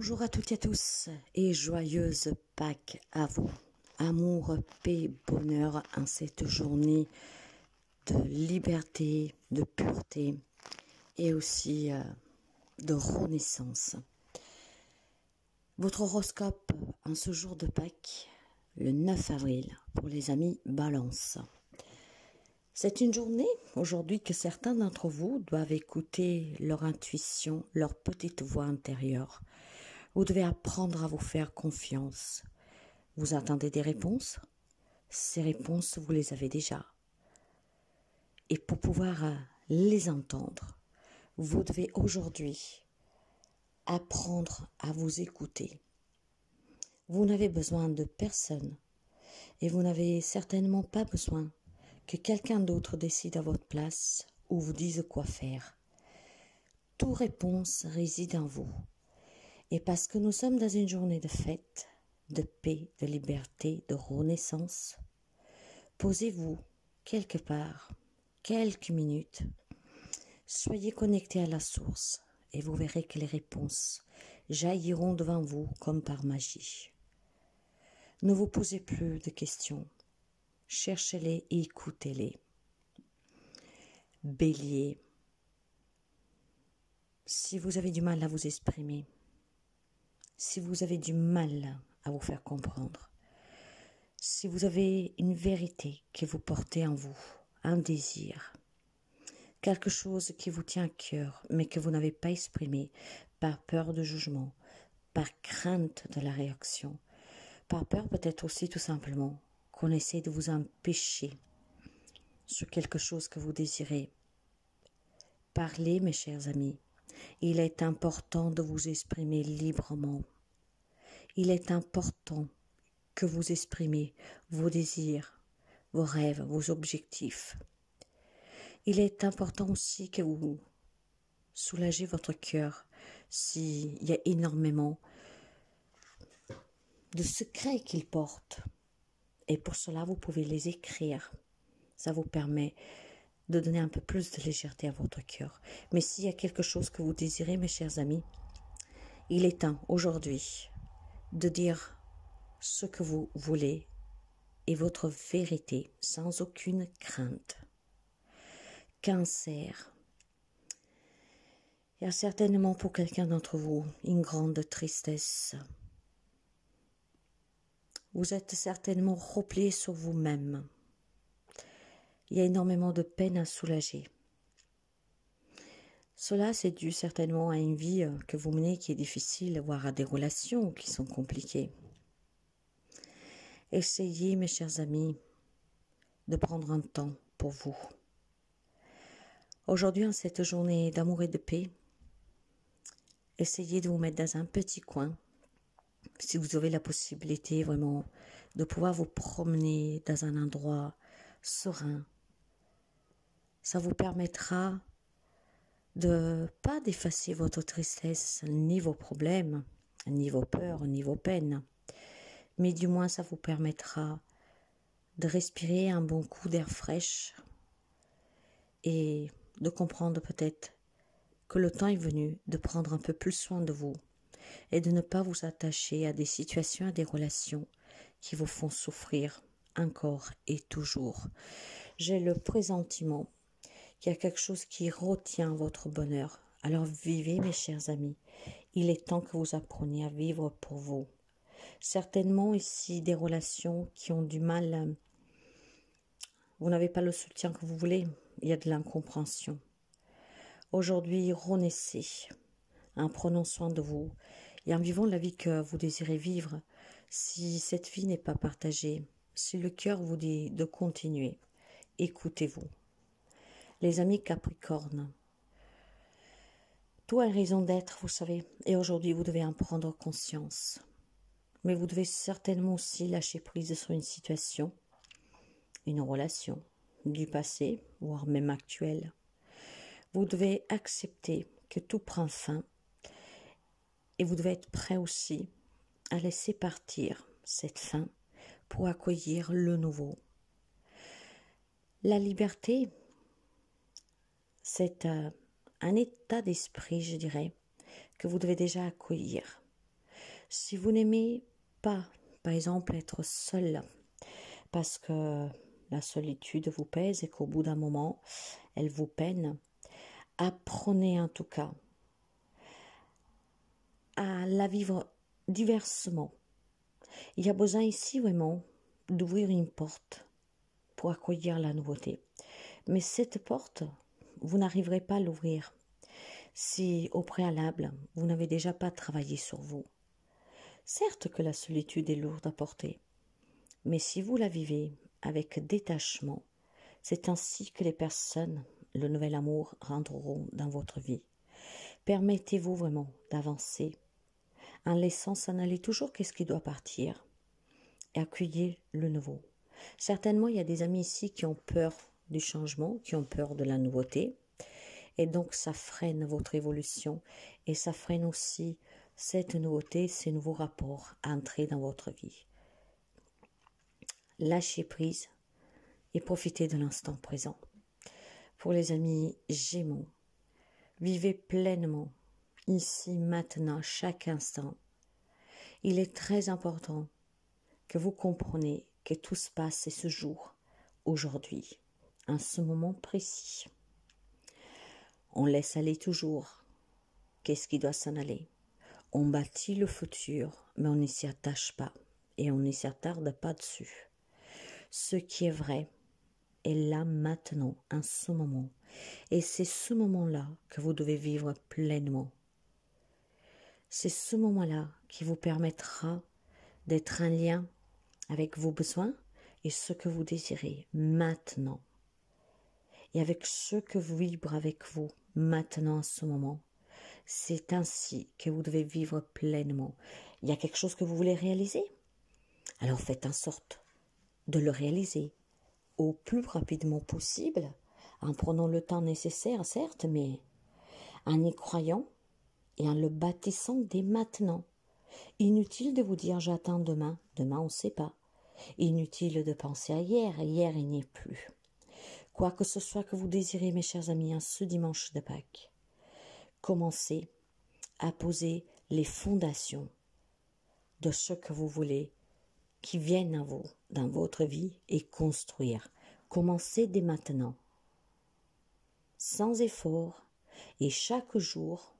Bonjour à toutes et à tous et joyeuse Pâques à vous. Amour, paix, bonheur en cette journée de liberté, de pureté et aussi euh, de renaissance. Votre horoscope en ce jour de Pâques, le 9 avril, pour les amis Balance. C'est une journée aujourd'hui que certains d'entre vous doivent écouter leur intuition, leur petite voix intérieure, vous devez apprendre à vous faire confiance. Vous attendez des réponses Ces réponses, vous les avez déjà. Et pour pouvoir euh, les entendre, vous devez aujourd'hui apprendre à vous écouter. Vous n'avez besoin de personne et vous n'avez certainement pas besoin que quelqu'un d'autre décide à votre place ou vous dise quoi faire. Toute réponse réside en vous. Et parce que nous sommes dans une journée de fête, de paix, de liberté, de renaissance, posez-vous quelque part, quelques minutes, soyez connecté à la source et vous verrez que les réponses jailliront devant vous comme par magie. Ne vous posez plus de questions, cherchez-les et écoutez-les. Bélier, si vous avez du mal à vous exprimer, si vous avez du mal à vous faire comprendre, si vous avez une vérité que vous portez en vous, un désir, quelque chose qui vous tient à cœur, mais que vous n'avez pas exprimé par peur de jugement, par crainte de la réaction, par peur peut-être aussi tout simplement qu'on essaie de vous empêcher sur quelque chose que vous désirez. Parlez, mes chers amis, il est important de vous exprimer librement. Il est important que vous exprimiez vos désirs, vos rêves, vos objectifs. Il est important aussi que vous soulagez votre cœur s'il y a énormément de secrets qu'il porte. Et pour cela, vous pouvez les écrire. Ça vous permet de donner un peu plus de légèreté à votre cœur. Mais s'il y a quelque chose que vous désirez, mes chers amis, il est temps aujourd'hui de dire ce que vous voulez et votre vérité sans aucune crainte. Cancer. Il y a certainement pour quelqu'un d'entre vous une grande tristesse. Vous êtes certainement replié sur vous-même il y a énormément de peine à soulager. Cela, c'est dû certainement à une vie euh, que vous menez qui est difficile, voire à des relations qui sont compliquées. Essayez, mes chers amis, de prendre un temps pour vous. Aujourd'hui, en cette journée d'amour et de paix, essayez de vous mettre dans un petit coin. Si vous avez la possibilité vraiment de pouvoir vous promener dans un endroit serein, ça vous permettra de pas d'effacer votre tristesse, ni vos problèmes, ni vos peurs, ni vos peines. Mais du moins, ça vous permettra de respirer un bon coup d'air fraîche et de comprendre peut-être que le temps est venu de prendre un peu plus soin de vous et de ne pas vous attacher à des situations, à des relations qui vous font souffrir encore et toujours. J'ai le présentiment qu'il y a quelque chose qui retient votre bonheur. Alors vivez, mes chers amis. Il est temps que vous appreniez à vivre pour vous. Certainement ici des relations qui ont du mal. Euh, vous n'avez pas le soutien que vous voulez. Il y a de l'incompréhension. Aujourd'hui, renaissez. en hein, prenant soin de vous et en vivant la vie que vous désirez vivre. Si cette vie n'est pas partagée, si le cœur vous dit de continuer, écoutez-vous les amis Capricorne. Tout a une raison d'être, vous savez, et aujourd'hui vous devez en prendre conscience. Mais vous devez certainement aussi lâcher prise sur une situation, une relation, du passé, voire même actuelle. Vous devez accepter que tout prend fin et vous devez être prêt aussi à laisser partir cette fin pour accueillir le nouveau. La liberté c'est euh, un état d'esprit, je dirais, que vous devez déjà accueillir. Si vous n'aimez pas, par exemple, être seul, parce que la solitude vous pèse et qu'au bout d'un moment, elle vous peine, apprenez en tout cas à la vivre diversement. Il y a besoin ici vraiment d'ouvrir une porte pour accueillir la nouveauté. Mais cette porte, vous n'arriverez pas à l'ouvrir si au préalable vous n'avez déjà pas travaillé sur vous. Certes que la solitude est lourde à porter, mais si vous la vivez avec détachement, c'est ainsi que les personnes, le nouvel amour, rentreront dans votre vie. Permettez-vous vraiment d'avancer en laissant s'en aller toujours qu'est-ce qui doit partir et accueillez le nouveau. Certainement, il y a des amis ici qui ont peur du changement, qui ont peur de la nouveauté. Et donc ça freine votre évolution et ça freine aussi cette nouveauté, ces nouveaux rapports à entrer dans votre vie. Lâchez prise et profitez de l'instant présent. Pour les amis Gémeaux, vivez pleinement ici, maintenant, chaque instant. Il est très important que vous compreniez que tout se passe et se jour, aujourd'hui ce moment précis. On laisse aller toujours. Qu'est-ce qui doit s'en aller On bâtit le futur, mais on ne s'y attache pas et on ne s'y attarde pas dessus. Ce qui est vrai est là maintenant, en ce moment. Et c'est ce moment-là que vous devez vivre pleinement. C'est ce moment-là qui vous permettra d'être en lien avec vos besoins et ce que vous désirez maintenant et avec ce que vous vibrez avec vous maintenant en ce moment. C'est ainsi que vous devez vivre pleinement. Il y a quelque chose que vous voulez réaliser Alors faites en sorte de le réaliser au plus rapidement possible, en prenant le temps nécessaire, certes, mais en y croyant et en le bâtissant dès maintenant. Inutile de vous dire j'attends demain, demain on ne sait pas. Inutile de penser à hier, hier il n'y est plus. Quoi que ce soit que vous désirez, mes chers amis, hein, ce dimanche de Pâques, commencez à poser les fondations de ce que vous voulez qui viennent à vous dans votre vie et construire. Commencez dès maintenant, sans effort et chaque jour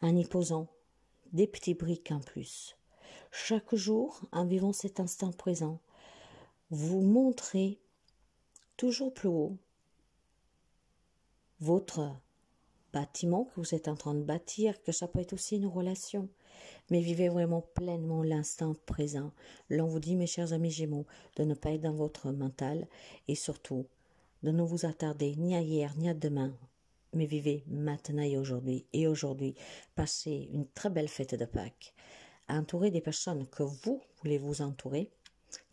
en y posant des petits briques en plus. Chaque jour, en vivant cet instant présent, vous montrez toujours plus haut votre bâtiment que vous êtes en train de bâtir, que ça peut être aussi une relation. Mais vivez vraiment pleinement l'instant présent. L'on vous dit, mes chers amis Gémeaux, de ne pas être dans votre mental et surtout de ne vous attarder ni à hier ni à demain, mais vivez maintenant et aujourd'hui. Et aujourd'hui, passez une très belle fête de Pâques. entouré des personnes que vous voulez vous entourer,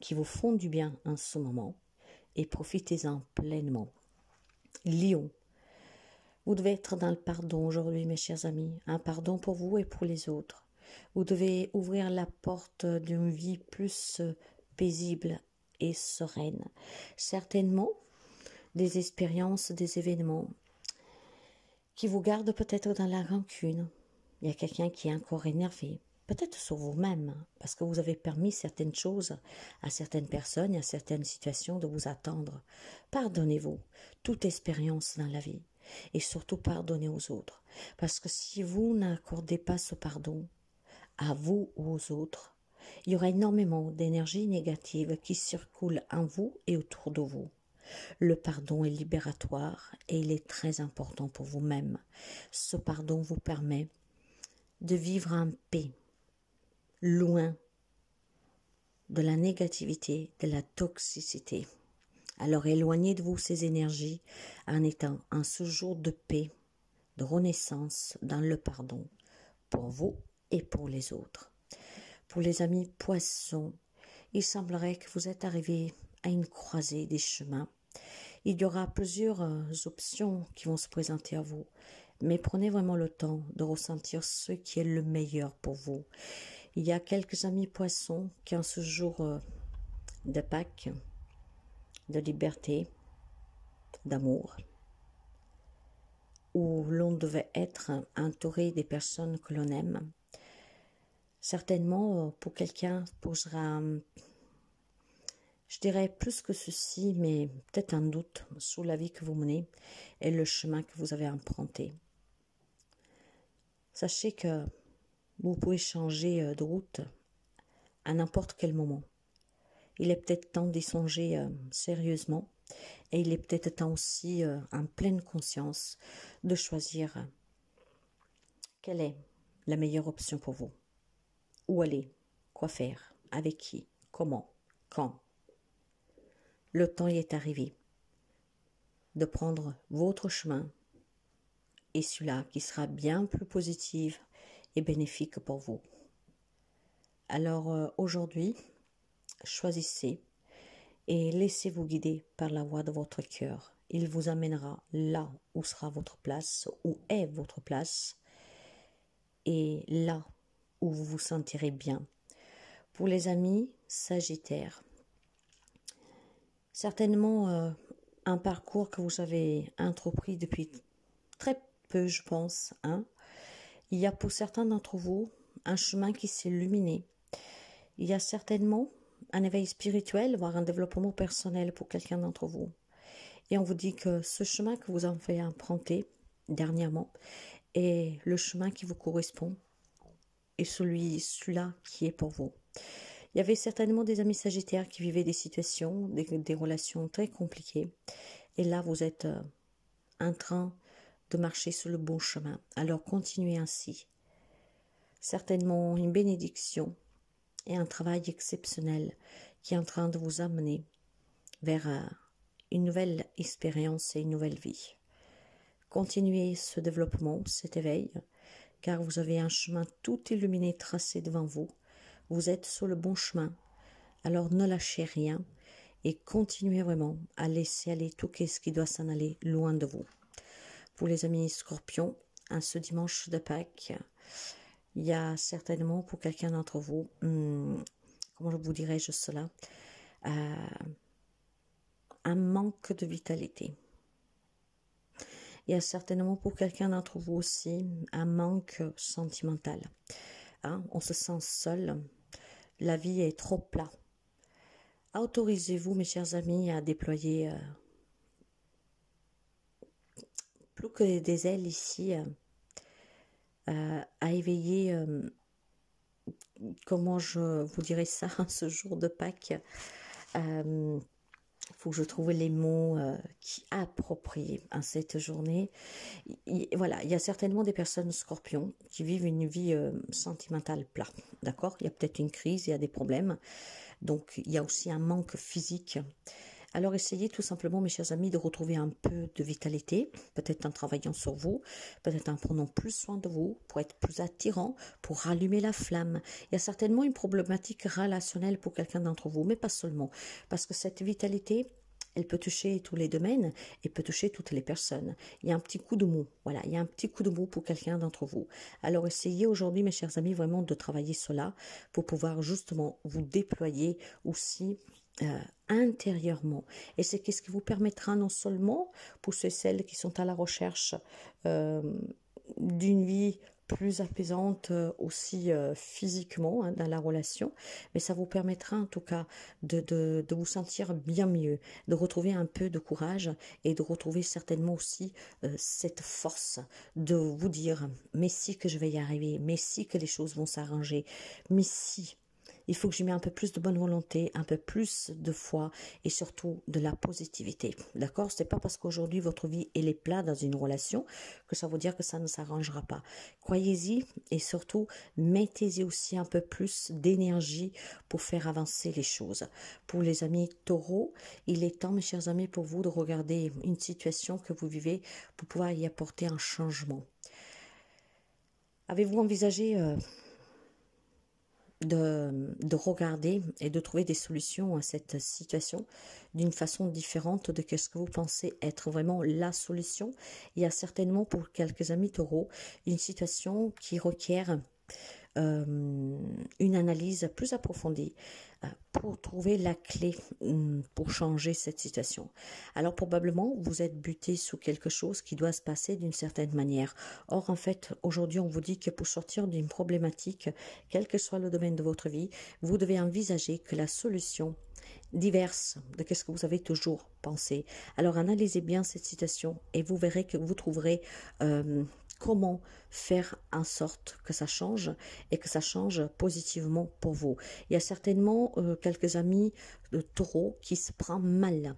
qui vous font du bien en ce moment et profitez-en pleinement. Lyon, Vous devez être dans le pardon aujourd'hui, mes chers amis, un pardon pour vous et pour les autres. Vous devez ouvrir la porte d'une vie plus paisible et sereine. Certainement, des expériences, des événements qui vous gardent peut-être dans la rancune. Il y a quelqu'un qui est encore énervé peut-être sur vous-même, hein, parce que vous avez permis certaines choses à certaines personnes et à certaines situations de vous attendre. Pardonnez-vous toute expérience dans la vie et surtout pardonnez aux autres, parce que si vous n'accordez pas ce pardon à vous ou aux autres, il y aura énormément d'énergie négative qui circule en vous et autour de vous. Le pardon est libératoire et il est très important pour vous-même. Ce pardon vous permet de vivre en paix, loin de la négativité, de la toxicité. Alors éloignez de vous ces énergies en étant en ce jour de paix, de renaissance dans le pardon pour vous et pour les autres. Pour les amis poissons, il semblerait que vous êtes arrivés à une croisée des chemins. Il y aura plusieurs euh, options qui vont se présenter à vous, mais prenez vraiment le temps de ressentir ce qui est le meilleur pour vous il y a quelques amis poissons qui en ce jour euh, de Pâques, de liberté, d'amour, où l'on devait être entouré des personnes que l'on aime. Certainement, euh, pour quelqu'un posera, je dirais plus que ceci, mais peut-être un doute sur la vie que vous menez et le chemin que vous avez emprunté. Sachez que vous pouvez changer euh, de route à n'importe quel moment. Il est peut-être temps d'y songer euh, sérieusement et il est peut-être temps aussi, euh, en pleine conscience, de choisir quelle est la meilleure option pour vous. Où aller Quoi faire Avec qui Comment Quand Le temps y est arrivé de prendre votre chemin et celui-là qui sera bien plus positif bénéfique pour vous. Alors euh, aujourd'hui, choisissez et laissez-vous guider par la voix de votre cœur. Il vous amènera là où sera votre place, où est votre place, et là où vous vous sentirez bien. Pour les amis Sagittaire, certainement euh, un parcours que vous avez entrepris depuis très peu, je pense, hein, il y a pour certains d'entre vous un chemin qui s'est illuminé. Il y a certainement un éveil spirituel, voire un développement personnel pour quelqu'un d'entre vous. Et on vous dit que ce chemin que vous avez fait emprunter dernièrement est le chemin qui vous correspond et celui, là qui est pour vous. Il y avait certainement des amis sagittaires qui vivaient des situations, des, relations très compliquées. Et là, vous êtes un euh, train de marcher sur le bon chemin. Alors continuez ainsi. Certainement une bénédiction et un travail exceptionnel qui est en train de vous amener vers euh, une nouvelle expérience et une nouvelle vie. Continuez ce développement, cet éveil, car vous avez un chemin tout illuminé tracé devant vous. Vous êtes sur le bon chemin. Alors ne lâchez rien et continuez vraiment à laisser aller tout ce qui doit s'en aller loin de vous. Pour les amis scorpions, un ce dimanche de Pâques, il y a certainement pour quelqu'un d'entre vous, hmm, comment je vous dirais-je cela, euh, un manque de vitalité. Il y a certainement pour quelqu'un d'entre vous aussi un manque sentimental. Hein, on se sent seul, la vie est trop plat. Autorisez-vous, mes chers amis, à déployer euh, plus que des ailes ici euh, euh, à éveiller, euh, comment je vous dirais ça, ce jour de Pâques. Il faut que je trouve les mots qui approprient à cette journée. Il, voilà, il y a certainement des personnes scorpions qui vivent une vie sentimentale plat. D'accord Il y a peut-être une crise, il y a des problèmes. Donc, il y a aussi un manque physique. Alors essayez tout simplement, mes chers amis, de retrouver un peu de vitalité, peut-être en travaillant sur vous, peut-être en prenant plus soin de vous pour être plus attirant, pour rallumer la flamme. Il y a certainement une problématique relationnelle pour quelqu'un d'entre vous, mais pas seulement, parce que cette vitalité, elle peut toucher tous les domaines et peut toucher toutes les personnes. Il y a un petit coup de mou, voilà, il y a un petit coup de mou pour quelqu'un d'entre vous. Alors essayez aujourd'hui, mes chers amis, vraiment de travailler cela pour pouvoir justement vous déployer aussi euh, intérieurement. Et c'est ce qui vous permettra non seulement, pour ceux celles qui sont à la recherche euh, d'une vie plus apaisante euh, aussi physiquement hein, dans la relation, mais ça vous permettra en tout cas de, vous sentir bien mieux, de retrouver un peu de courage et de retrouver certainement aussi cette force de vous dire mais si que je vais y arriver, mais si que les choses vont s'arranger, mais si il faut que j'y mette un peu plus de bonne volonté, un peu plus de foi et surtout de la positivité. D'accord Ce n'est pas parce qu'aujourd'hui votre vie elle est plate dans une relation que ça veut dire que ça ne s'arrangera pas. Croyez-y et surtout mettez-y aussi un peu plus d'énergie pour faire avancer les choses. Pour les amis taureaux, il est temps, mes chers amis, pour vous de regarder une situation que vous vivez pour pouvoir y apporter un changement. Avez-vous envisagé euh, de, regarder et de trouver des solutions à cette situation d'une façon différente de ce que vous pensez être vraiment la solution. Il y a certainement pour quelques amis taureaux une situation qui requiert euh, une analyse plus approfondie euh, pour trouver la clé hum, pour changer cette situation. Alors probablement, vous êtes buté sous quelque chose qui doit se passer d'une certaine manière. Or, en fait, aujourd'hui, on vous dit que pour sortir d'une problématique, quel que soit le domaine de votre vie, vous devez envisager que la solution diverse de ce que vous avez toujours pensé. Alors analysez bien cette situation et vous verrez que vous trouverez euh, comment faire en sorte que ça change et que ça change positivement pour vous. Il y a certainement euh, quelques amis de taureau qui se prend mal.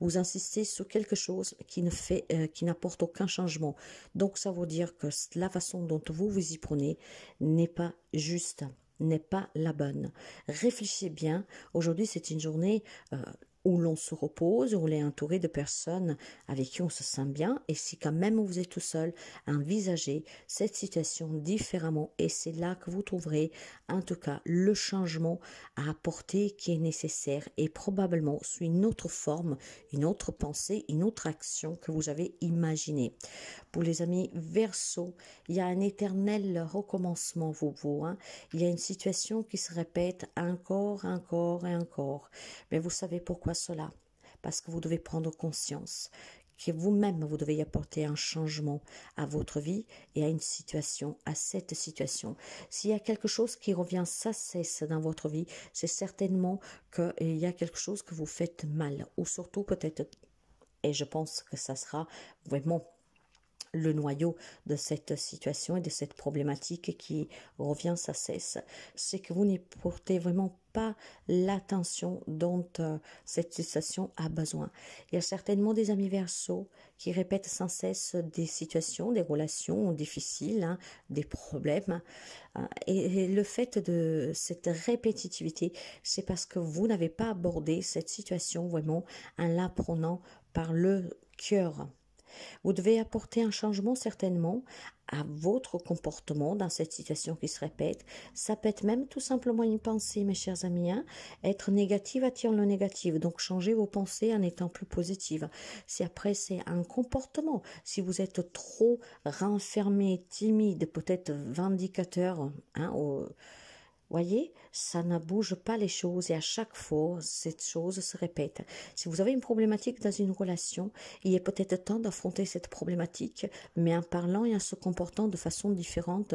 Vous insistez sur quelque chose qui ne fait, euh, qui n'apporte aucun changement. Donc ça veut dire que la façon dont vous vous y prenez n'est pas juste n'est pas la bonne. Réfléchissez bien. Aujourd'hui, c'est une journée euh, où l'on se repose, où l'on est entouré de personnes avec qui on se sent bien, et si quand même vous êtes tout seul, envisagez cette situation différemment, et c'est là que vous trouverez en tout cas le changement à apporter qui est nécessaire, et probablement sous une autre forme, une autre pensée, une autre action que vous avez imaginée. Pour les amis verso, il y a un éternel recommencement, vous, vous, hein. il y a une situation qui se répète encore, encore et encore, mais vous savez pourquoi cela Parce que vous devez prendre conscience que vous-même, vous devez apporter un changement à votre vie et à une situation, à cette situation. S'il y a quelque chose qui revient sans cesse dans votre vie, c'est certainement qu'il y a quelque chose que vous faites mal, ou surtout peut-être, et je pense que ça sera vraiment le noyau de cette situation et de cette problématique qui revient sans cesse, c'est que vous n'y portez vraiment pas l'attention dont euh, cette situation a besoin. Il y a certainement des amis versos qui répètent sans cesse des situations, des relations difficiles, hein, des problèmes. Hein, et, et, le fait de cette répétitivité, c'est parce que vous n'avez pas abordé cette situation vraiment en l'apprenant par le cœur. Vous devez apporter un changement certainement à votre comportement dans cette situation qui se répète. Ça peut être même tout simplement une pensée, mes chers amis. Hein. Être négatif attire le négatif. Donc changez vos pensées en étant plus positive. Si après c'est un comportement, si vous êtes trop renfermé, timide, peut-être vindicateur, hein, Voyez, ça ne bouge pas les choses et à chaque fois, cette chose se répète. Si vous avez une problématique dans une relation, il est peut-être temps d'affronter cette problématique, mais en parlant et en se comportant de façon différente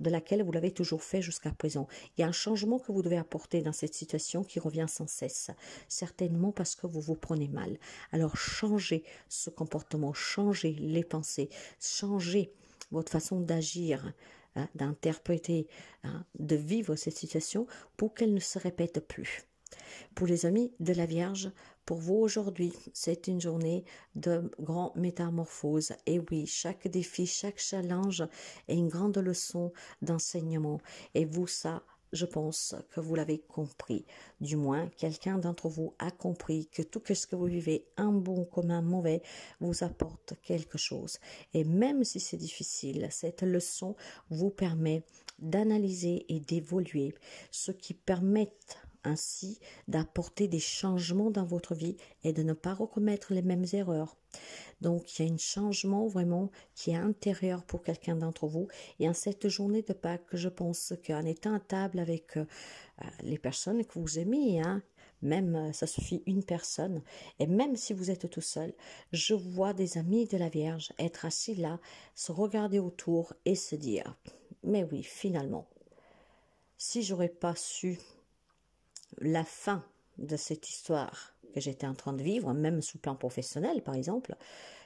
de laquelle vous l'avez toujours fait jusqu'à présent. Il y a un changement que vous devez apporter dans cette situation qui revient sans cesse, certainement parce que vous vous prenez mal. Alors changez ce comportement, changez les pensées, changez votre façon d'agir. Hein, d'interpréter, hein, de vivre cette situation pour qu'elle ne se répète plus. Pour les amis de la Vierge, pour vous aujourd'hui, c'est une journée de grande métamorphose. Et oui, chaque défi, chaque challenge est une grande leçon d'enseignement. Et vous, ça, je pense que vous l'avez compris. Du moins, quelqu'un d'entre vous a compris que tout ce que vous vivez, un bon comme un mauvais, vous apporte quelque chose. Et même si c'est difficile, cette leçon vous permet d'analyser et d'évoluer, ce qui permet ainsi d'apporter des changements dans votre vie et de ne pas recommettre les mêmes erreurs. Donc il y a un changement vraiment qui est intérieur pour quelqu'un d'entre vous. Et en cette journée de Pâques, je pense qu'en étant à table avec euh, euh, les personnes que vous aimez, hein, même euh, ça suffit une personne, et même si vous êtes tout seul, je vois des amis de la Vierge être assis là, se regarder autour et se dire, mais oui, finalement, si j'aurais pas su la fin de cette histoire que j'étais en train de vivre, même sous plan professionnel par exemple,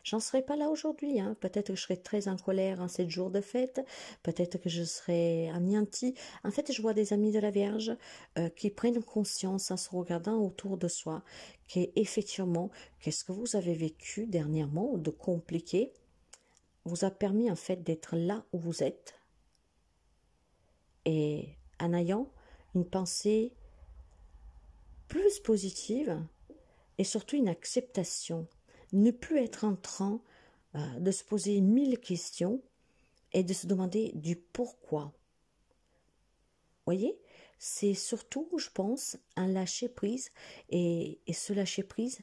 j'en serais pas là aujourd'hui. Hein. Peut-être que je serais très en colère en sept jours de fête, peut-être que je serais anéantie. En fait, je vois des amis de la Vierge euh, qui prennent conscience en se regardant autour de soi effectivement, qu'est-ce que vous avez vécu dernièrement de compliqué vous a permis en fait d'être là où vous êtes et en ayant une pensée plus positive et surtout une acceptation. Ne plus être en train euh, de se poser mille questions et de se demander du pourquoi. Voyez, c'est surtout, je pense, un lâcher prise et, ce lâcher prise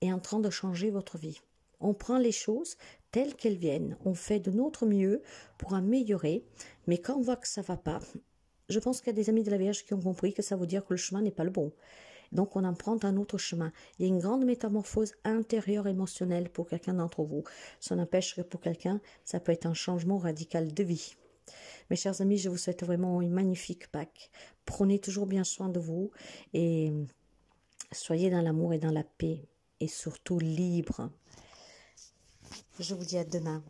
est en train de changer votre vie. On prend les choses telles qu'elles viennent, on fait de notre mieux pour améliorer, mais quand on voit que ça va pas, je pense qu'il y a des amis de la Vierge qui ont compris que ça veut dire que le chemin n'est pas le bon. Donc on en prend un autre chemin. Il y a une grande métamorphose intérieure émotionnelle pour quelqu'un d'entre vous. Ça n'empêche que pour quelqu'un, ça peut être un changement radical de vie. Mes chers amis, je vous souhaite vraiment une magnifique Pâques. Prenez toujours bien soin de vous et soyez dans l'amour et dans la paix et surtout libre. Je vous dis à demain.